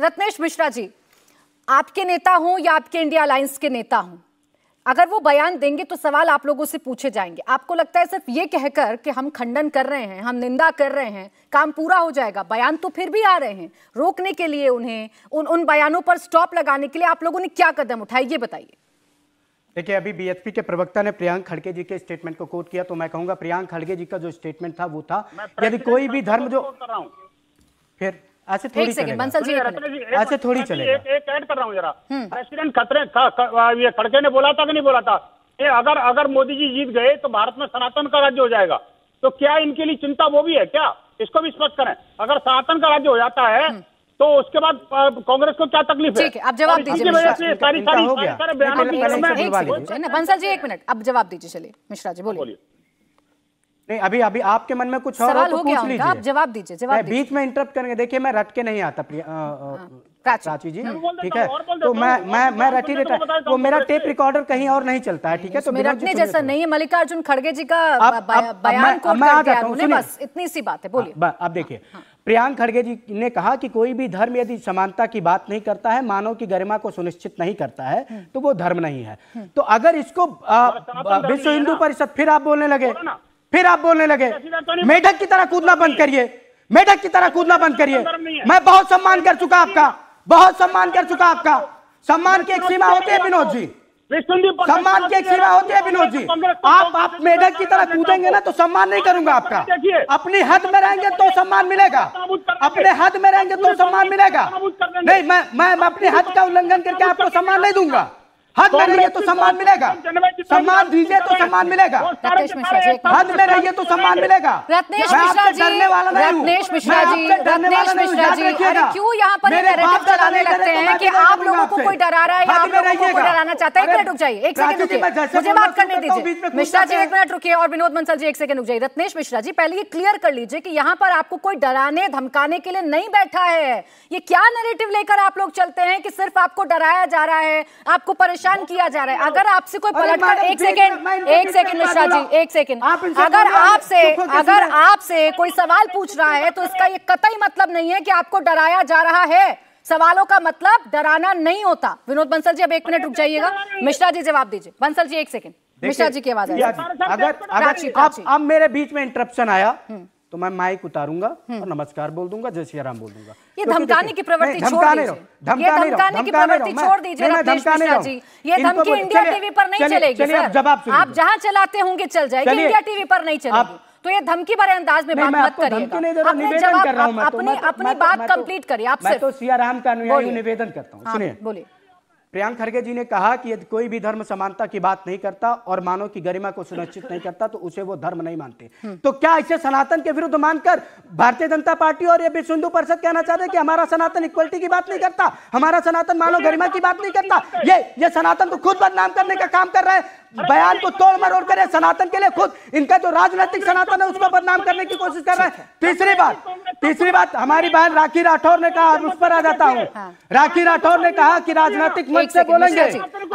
रत्नेश मिश्रा जी आपके नेता हूं या आपके इंडिया अलायंस के नेता हूं अगर वो बयान देंगे तो सवाल आप लोगों से पूछे जाएंगे आपको लगता है सिर्फ ये कहकर कि हम खंडन कर रहे हैं हम निंदा कर रहे हैं काम पूरा हो जाएगा बयान तो फिर भी आ रहे हैं रोकने के लिए उन्हें उन उन बयानों पर स्टॉप लगाने के लिए आप लोगों ने क्या कदम उठाए ये बताइए देखिए अभी बीएसपी के प्रवक्ता ने प्रियांक खड़गे जी के स्टेटमेंट को कोट किया तो मैं कहूंगा प्रियांक खड़गे जी का जो स्टेटमेंट था वो था यदि कोई भी धर्म जो फिर ऐसे थोड़ी सेकंड बंसल जी ऐसे थोड़ी चलेगा एक एक ऐड कर रहा जरा हम्म। प्रेसिडेंट खतरे ये खड़के ने बोला था कि नहीं बोला था ये अगर अगर मोदी जी जीत गए तो भारत में सनातन का राज्य हो जाएगा तो क्या इनके लिए चिंता वो भी है क्या इसको भी स्पष्ट करें अगर सनातन का राज्य हो जाता है हम्म। तो उसके बाद कांग्रेस को क्या तकलीफ है आप जवाब दीजिए बंसल जी एक मिनट अब जवाब दीजिए चलिए मिश्रा जी बोलिए हाँ, नहीं अभी अभी आपके मन में कुछ और हो तो पूछ लीजिए आप जवाब दीजिए जवाब बीच में इंटरप्ट करेंगे देखिए मैं रट के नहीं आता हाँ, प्राची जी ठीक है तो मैं मैं मैं रटी रहता तो वो मेरा टेप रिकॉर्डर कहीं और नहीं चलता है ठीक है तो रटने जैसा नहीं है मल्लिकार्जुन खड़गे जी का बयान को मैं आ जाता हूँ बस इतनी सी बात है बोलिए अब देखिए हाँ, हाँ। प्रियांक खड़गे जी ने कहा कि कोई भी धर्म यदि समानता की बात नहीं करता है मानव की गरिमा को सुनिश्चित नहीं करता है हम्म। तो वो धर्म नहीं है हम्म। तो अगर इसको विश्व हिंदू परिषद फिर आप बोलने लगे फिर आप बोलने लगे तो मेढक की तरह कूदना तो बंद करिए मेढक की तरह कूदना बंद करिए तो मैं बहुत सम्मान कर चुका आपका बहुत सम्मान कर चुका आपका सम्मान की एक सीमा होती है विनोद जी सम्मान की एक सीमा होती है विनोद जी आप आप मेढक की तरह कूदेंगे ना तो सम्मान नहीं करूंगा आपका अपनी हद में रहेंगे तो सम्मान मिलेगा अपने हद में रहेंगे तो सम्मान मिलेगा नहीं मैं मैं अपने हद का उल्लंघन करके आपको सम्मान नहीं दूंगा हद में रहिए तो सम्मान मिलेगा सम्मान दीजिए तो सम्मान मिलेगा हद में रहिए तो सम्मान मिलेगा रत्नेश मिश्रा जी रत्नेश मिश्रा जी क्यों यहाँ पर नैरेटिव चलाने लगते हैं तो कि तो आप लोगों को कोई डरा रहा है आप लोगों को डराना एक मिनट रुक जाइए एक सेकंड रुकिए मुझे बात करने दीजिए मिश्रा जी एक मिनट रुकिए और विनोद मंसल जी एक सेकंड रुक जाइए रत्नेश मिश्रा जी पहले ये क्लियर कर लीजिए कि यहाँ पर आपको कोई डराने धमकाने के लिए नहीं बैठा है ये क्या नेगेटिव लेकर आप लोग चलते हैं कि सिर्फ आपको डराया जा रहा है आपको परेशान परेशान किया जा रहा है अगर आपसे कोई पलट कर एक सेकेंड एक सेकेंड मिश्रा जी एक सेकेंड अगर आपसे अगर आपसे कोई सवाल पूछ रहा है तो इसका ये कतई मतलब नहीं है कि आपको डराया जा रहा है सवालों का मतलब डराना नहीं होता विनोद बंसल जी अब एक मिनट रुक जाइएगा मिश्रा जी जवाब दीजिए बंसल जी एक सेकेंड मिश्रा जी की आवाज अगर अब मेरे बीच में इंटरप्शन आया हम्म। तो मैं माइक उतारूंगा हम्म। और नमस्कार बोल दूंगा जय श्री राम बोल दूंगा ये धमकाने की प्रवृत्ति छोड़ दीजिए धमकाने की प्रवृत्ति छोड़ दीजिए रमेश जी ये धमकी इंडिया टीवी पर नहीं चलेगी जवाब आप जहाँ चलाते होंगे चल जाएगी इंडिया टीवी पर नहीं चलेगी तो ये धमकी भरे अंदाज में बात मत करिए अपने जवाब तो। अपनी तो- अपनी तो- बात कंप्लीट करिए आप सिर्फ मैं तो सिया राम का अनुयायी निवेदन करता हूँ हाँ, सुनिए बोलिए प्रियांक खड़गे जी ने कहा कि यदि कोई भी धर्म समानता की बात नहीं करता और मानव की गरिमा को सुनिश्चित नहीं करता तो उसे वो धर्म नहीं मानते हम्म। तो क्या इसे सनातन के विरुद्ध मानकर भारतीय जनता पार्टी और ये विश्व हिंदू परिषद कहना चाहते हैं कि हमारा सनातन इक्वलिटी की बात नहीं करता हमारा सनातन मानव गरिमा की बात नहीं करता ये ये सनातन को खुद बदनाम करने का काम कर रहे हैं बयान को तोड़ मरोड़ कर सनातन के लिए खुद इनका जो राजनीतिक सनातन है उसको बदनाम करने की कोशिश कर रहे हैं तीसरी बात तीसरी बात हमारी बहन राखी राठौर ने कहा उस पर आ जाता हूँ हाँ। राखी राठौर ने कहा कि हाँ। राजनीतिक मंच से बोलेंगे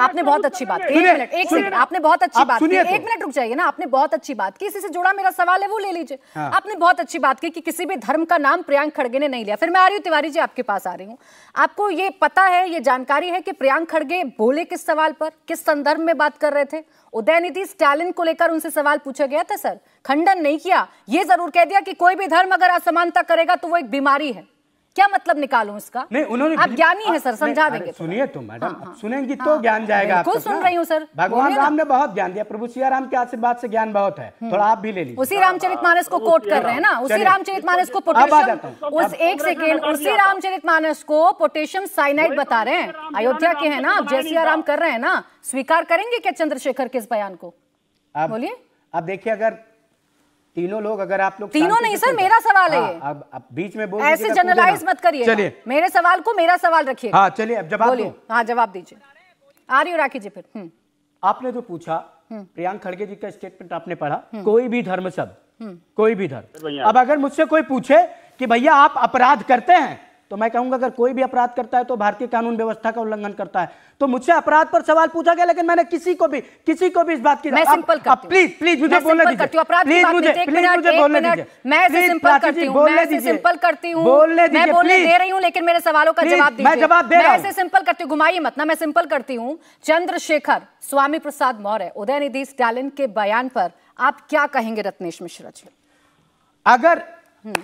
आपने बहुत अच्छी बात की एक सेकंड आपने बहुत अच्छी बात की तो। एक मिनट रुक जाइए ना आपने बहुत अच्छी बात की इसी से जुड़ा मेरा सवाल है वो ले लीजिए हाँ। आपने बहुत अच्छी बात की कि किसी भी धर्म का नाम प्रियंक खड़गे ने नहीं लिया फिर मैं आ रही हूँ तिवारी जी आपके पास आ रही हूँ आपको ये पता है ये जानकारी है कि प्रियंक खड़गे बोले किस सवाल पर किस संदर्भ में बात कर रहे थे उदयनिधि स्टालिन को लेकर उनसे सवाल पूछा गया था सर खंडन नहीं किया यह जरूर कह दिया कि कोई भी धर्म अगर असमानता करेगा तो वो एक बीमारी है क्या मतलब निकालू इसका नहीं उन्होंने आप ज्ञानी है सर समझा देंगे तो। सुनिए तो मैडम हाँ, हाँ। सुनेंगी तो हाँ, ज्ञान जाएगा खुद सुन रही हूँ सर भगवान राम ने बहुत ज्ञान दिया प्रभु सिया राम के आशीर्वाद से ज्ञान बहुत है हम्म। थोड़ा आप भी ले लीजिए उसी रामचरित मानस को कोट कर रहे हैं ना उसी रामचरित मानस को पोटेशियम उस एक सेकेंड उसी रामचरित मानस को पोटेशियम तो साइनाइड बता रहे हैं अयोध्या के है ना आप तो जय सिया राम कर रहे हैं ना स्वीकार करेंगे क्या चंद्रशेखर के इस बयान को बोलिए अब देखिए अगर तीनों लोग अगर आप लोग तीनों नहीं सर मेरा सवाल है हाँ, अब अब बीच में बोल ऐसे जनरलाइज मत करिए चलिए मेरे सवाल को मेरा सवाल रखिए हाँ चलिए अब जवाब बोलिए हाँ जवाब दीजिए आ रही हो राखी जी फिर हम्म। आपने जो पूछा हम्म। प्रियांक खड़गे जी का स्टेटमेंट आपने पढ़ा हम्म। कोई भी धर्म शब्द कोई भी धर्म अब अगर मुझसे कोई पूछे कि भैया आप अपराध करते हैं तो मैं कहूंगा अगर कोई भी अपराध करता है तो भारतीय कानून व्यवस्था का उल्लंघन करता है तो मुझसे अपराध पर सवाल पूछा गया लेकिन मैंने किसी को भी किसी को भी इस बात की मैं सिंपल करती प्लीज प्लीज मुझे बोलने दीजिए प्लीज मुझे प्लीज मुझे बोलने दीजिए मैं सिंपल करती हूँ बोलने दीजिए मैं बोलने दे रही हूँ लेकिन मेरे सवालों का जवाब दीजिए मैं जवाब दे रहा हूँ सिंपल करती हूँ घुमाइए मत ना मैं सिंपल करती हूँ चंद्रशेखर स्वामी प्रसाद मौर्य उदयनिधि स्टालिन के बयान पर आप क्या कहेंगे रत्नेश मिश्रा जी अगर हम्म।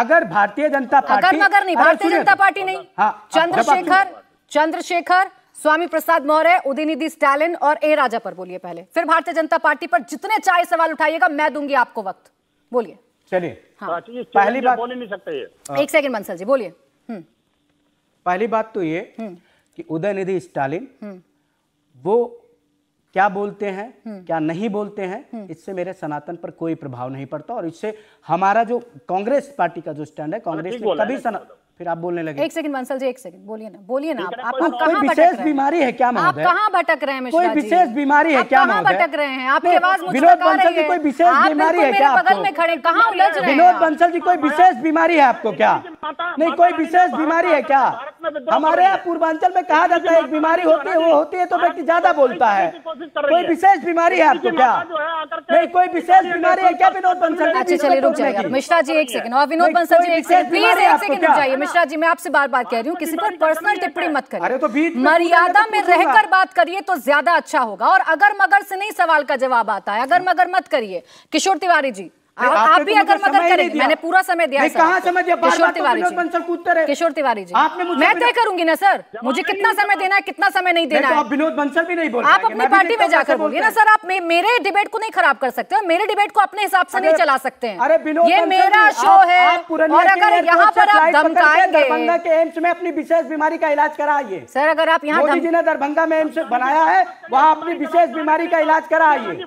अगर भारतीय जनता पार्टी अगर मगर नहीं हाँ, भारतीय जनता पार्टी नहीं हाँ, चंद्रशेखर चंद्रशेखर स्वामी प्रसाद मौर्य उदयनिधि स्टालिन और ए राजा पर बोलिए पहले फिर भारतीय जनता पार्टी पर जितने चाहे सवाल उठाइएगा मैं दूंगी आपको वक्त बोलिए चलिए हाँ। पहली बात बोले नहीं सकते एक सेकंड बंसल जी बोलिए हम्म। पहली बात तो ये हम्म। कि उदयनिधि स्टालिन हम्म। वो क्या बोलते हैं हम्म। क्या नहीं बोलते हैं हम्म। इससे मेरे सनातन पर कोई प्रभाव नहीं पड़ता और इससे हमारा जो कांग्रेस पार्टी का जो स्टैंड है हाँ, कांग्रेस ने कभी सना... फिर आप बोलने लगे एक सेकंड बंसल जी एक सेकंड बोलिए ना बोलिए ना आप आपको कहाँ विशेष बीमारी है क्या आप कहाँ भटक रहे हैं कोई विशेष बीमारी है क्या कहाँ भटक रहे हैं आपकी आवाज विनोद बंसल जी कोई हाँ, विशेष हाँ, बीमारी है क्या बगल में खड़े कहाँ उलझ रहे हैं विनोद बंसल जी कोई विशेष बीमारी है आपको क्या नहीं कोई विशेष बीमारी है क्या तो हमारे यहाँ पूर्वांचल में कहा जाता है एक बीमारी होती है वो होती है तो हाँ, व्यक्ति ज्यादा बोलता है तो कोई विशेष बीमारी है आपको क्या नहीं कोई विशेष बीमारी है क्या विनोद बंसल अच्छा चलिए रुक जाइए मिश्रा जी एक सेकंड और विनोद बंसल जी एक सेकंड प्लीज एक सेकंड रुक जाइए मिश्रा जी मैं आपसे बार बार कह रही हूँ किसी पर पर्सनल टिप्पणी मत करिए तो मर्यादा में रहकर बात करिए तो ज्यादा अच्छा होगा और अगर मगर से नहीं सवाल का जवाब आता है अगर मगर मत करिए किशोर तिवारी जी आप, आप भी अगर मदद करें मैंने पूरा समय दिया कहा समझ दिया किशोर तो तिवारी जी किशोर तिवारी जी आपने मैं तय करूंगी ना सर मुझे कितना समय देना है कितना समय नहीं तो देना है आप विनोद बंसल भी नहीं बोल आप अपनी पार्टी में जाकर बोलिए ना सर आप मेरे डिबेट को नहीं खराब कर सकते मेरे डिबेट को अपने हिसाब से नहीं चला सकते हैं अरे विनोद ये मेरा शो है और अगर यहाँ पर आप धमकाएंगे दरभंगा के एम्स में अपनी विशेष बीमारी का इलाज कराइए सर अगर आप यहाँ जी ने दरभंगा में एम्स बनाया है वहाँ अपनी विशेष बीमारी का इलाज कराइए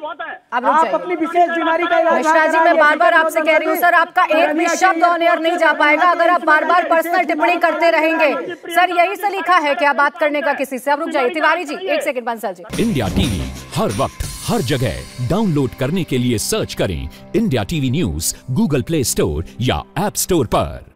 आप अपनी विशेष बीमारी का इलाज बार बार आपसे कह रही हूँ सर आपका तो एक भी शब्द ऑन एयर नहीं जा पाएगा अगर आप बार बार पर्सनल टिप्पणी तो करते रहेंगे सर यही से लिखा है की आप बात करने का किसी से अब रुक जाइए तिवारी जी एक second Bansal ji India TV हर वक्त हर जगह डाउनलोड करने के लिए सर्च करें India TV news Google Play Store या एप स्टोर पर